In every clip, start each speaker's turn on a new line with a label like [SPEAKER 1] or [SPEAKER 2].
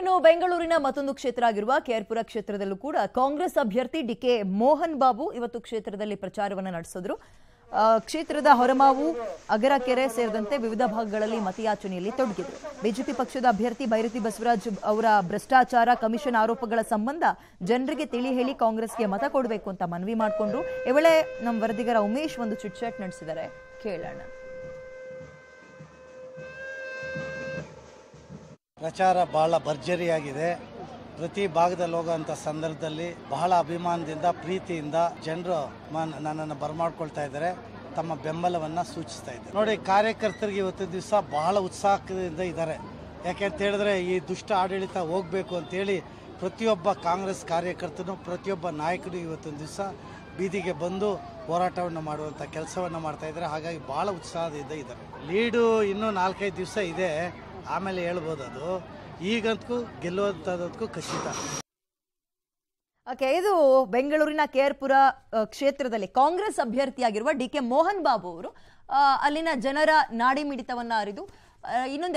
[SPEAKER 1] ಇನ್ನು ಬೆಂಗಳೂರಿನ ಮತ್ತೊಂದು ಕ್ಷೇತ್ರ ಆಗಿರುವ ಕೇರ್ಪುರ ಕ್ಷೇತ್ರದಲ್ಲೂ ಕೂಡ ಕಾಂಗ್ರೆಸ್ ಅಭ್ಯರ್ಥಿ ಡಿ ಕೆ ಮೋಹನ್ ಬಾಬು ಇವತ್ತು ಕ್ಷೇತ್ರದಲ್ಲಿ ಪ್ರಚಾರವನ್ನು ನಡೆಸಿದ್ರು ಕ್ಷೇತ್ರದ ಹೊರಮಾವು ಕೆರೆ ಸೇರಿದಂತೆ ವಿವಿಧ ಭಾಗಗಳಲ್ಲಿ ಮತಯಾಚನೆಯಲ್ಲಿ ತೊಡಗಿದ್ರು ಬಿಜೆಪಿ ಪಕ್ಷದ ಅಭ್ಯರ್ಥಿ ಭೈರತಿ ಬಸವರಾಜ್ ಅವರ ಭ್ರಷ್ಟಾಚಾರ ಕಮಿಷನ್ ಆರೋಪಗಳ ಸಂಬಂಧ ಜನರಿಗೆ ತಿಳಿ ಹೇಳಿ ಕಾಂಗ್ರೆಸ್ಗೆ ಮತ ಕೊಡಬೇಕು ಅಂತ ಮನವಿ ಮಾಡಿಕೊಂಡ್ರು ಈ ವೇಳೆ ನಮ್ಮ ವರದಿಗರ ಉಮೇಶ್ ಒಂದು ಚಿಟ್ಚಾಟ್ ನಡೆಸಿದ್ದಾರೆ ಕೇಳೋಣ
[SPEAKER 2] ಪ್ರಚಾರ ಬಹಳ ಭರ್ಜರಿಯಾಗಿದೆ ಪ್ರತಿ ಭಾಗದಲ್ಲಿ ಹೋಗುವಂಥ ಸಂದರ್ಭದಲ್ಲಿ ಬಹಳ ಅಭಿಮಾನದಿಂದ ಪ್ರೀತಿಯಿಂದ ಜನರು ನನ್ನನ್ನು ಬರಮಾಡ್ಕೊಳ್ತಾ ಇದ್ದಾರೆ ತಮ್ಮ ಬೆಂಬಲವನ್ನು ಸೂಚಿಸ್ತಾ ಇದ್ದಾರೆ ನೋಡಿ ಕಾರ್ಯಕರ್ತರಿಗೆ ಇವತ್ತಿನ ದಿವಸ ಬಹಳ ಉತ್ಸಾಹದಿಂದ ಇದ್ದಾರೆ ಯಾಕೆಂತ ಹೇಳಿದ್ರೆ ಈ ದುಷ್ಟ ಆಡಳಿತ ಹೋಗಬೇಕು ಅಂತೇಳಿ ಪ್ರತಿಯೊಬ್ಬ ಕಾಂಗ್ರೆಸ್ ಕಾರ್ಯಕರ್ತನು ಪ್ರತಿಯೊಬ್ಬ ನಾಯಕನು ಇವತ್ತೊಂದು ದಿವಸ ಬೀದಿಗೆ ಬಂದು ಹೋರಾಟವನ್ನು ಮಾಡುವಂಥ ಕೆಲಸವನ್ನು ಮಾಡ್ತಾ ಇದ್ದಾರೆ ಹಾಗಾಗಿ ಭಾಳ ಉತ್ಸಾಹದಿಂದ ಇದ್ದಾರೆ ಲೀಡು ಇನ್ನೂ ನಾಲ್ಕೈದು ದಿವಸ ಇದೆ ಆಮೇಲೆ ಹೇಳ್ಬೋದು ಅದು ಈಗಂತೂ ಗೆಲ್ಲುವಂತದಕ್ಕೂ ಖಚಿತ
[SPEAKER 1] ಓಕೆ ಇದು ಬೆಂಗಳೂರಿನ ಕೇರ್ಪುರ ಕ್ಷೇತ್ರದಲ್ಲಿ ಕಾಂಗ್ರೆಸ್ ಅಭ್ಯರ್ಥಿಯಾಗಿರುವ ಡಿ ಕೆ ಮೋಹನ್ ಬಾಬು ಅವರು ಅಲ್ಲಿನ ಜನರ ನಾಡಿ ಮಿಡಿತವನ್ನ ಅರಿದು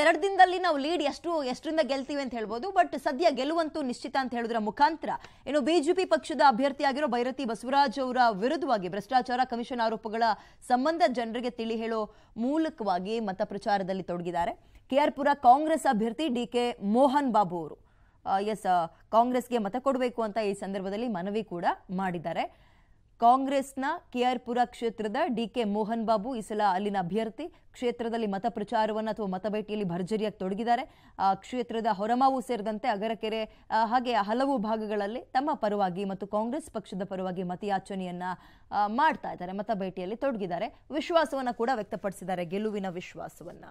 [SPEAKER 1] ಎರಡು ದಿನದಲ್ಲಿ ನಾವು ಲೀಡ್ ಎಷ್ಟು ಎಷ್ಟರಿಂದ ಗೆಲ್ತೀವಿ ಅಂತ ಹೇಳ್ಬೋದು ಬಟ್ ಸದ್ಯ ಗೆಲ್ಲುವಂತೂ ನಿಶ್ಚಿತ ಅಂತ ಹೇಳಿದ್ರ ಮುಖಾಂತರ ಇನ್ನು ಬಿಜೆಪಿ ಪಕ್ಷದ ಅಭ್ಯರ್ಥಿಯಾಗಿರೋ ಭೈರತಿ ಬಸವರಾಜ್ ಅವರ ವಿರುದ್ಧವಾಗಿ ಭ್ರಷ್ಟಾಚಾರ ಕಮಿಷನ್ ಆರೋಪಗಳ ಸಂಬಂಧ ಜನರಿಗೆ ತಿಳಿ ಹೇಳೋ ಮೂಲಕವಾಗಿ ಮತ ಪ್ರಚಾರದಲ್ಲಿ ತೊಡಗಿದ್ದಾರೆ ಕೆ ಆರ್ ಪುರ ಕಾಂಗ್ರೆಸ್ ಅಭ್ಯರ್ಥಿ ಡಿ ಕೆ ಮೋಹನ್ ಬಾಬು ಅವರು ಎಸ್ ಕಾಂಗ್ರೆಸ್ಗೆ ಮತ ಕೊಡಬೇಕು ಅಂತ ಈ ಸಂದರ್ಭದಲ್ಲಿ ಮನವಿ ಕೂಡ ಮಾಡಿದ್ದಾರೆ ಕಾಂಗ್ರೆಸ್ನ ಕೆ ಆರ್ ಪುರ ಕ್ಷೇತ್ರದ ಡಿ ಕೆ ಮೋಹನ್ ಬಾಬು ಈ ಸಲ ಅಲ್ಲಿನ ಅಭ್ಯರ್ಥಿ ಕ್ಷೇತ್ರದಲ್ಲಿ ಮತ ಪ್ರಚಾರವನ್ನು ಅಥವಾ ಭೇಟಿಯಲ್ಲಿ ಭರ್ಜರಿಯಾಗಿ ತೊಡಗಿದ್ದಾರೆ ಕ್ಷೇತ್ರದ ಹೊರಮಾವು ಸೇರಿದಂತೆ ಅಗರಕೆರೆ ಹಾಗೆ ಹಲವು ಭಾಗಗಳಲ್ಲಿ ತಮ್ಮ ಪರವಾಗಿ ಮತ್ತು ಕಾಂಗ್ರೆಸ್ ಪಕ್ಷದ ಪರವಾಗಿ ಮತಯಾಚನೆಯನ್ನ ಮಾಡ್ತಾ ಇದ್ದಾರೆ ಭೇಟಿಯಲ್ಲಿ ತೊಡಗಿದ್ದಾರೆ ವಿಶ್ವಾಸವನ್ನು ಕೂಡ ವ್ಯಕ್ತಪಡಿಸಿದ್ದಾರೆ ಗೆಲುವಿನ ವಿಶ್ವಾಸವನ್ನ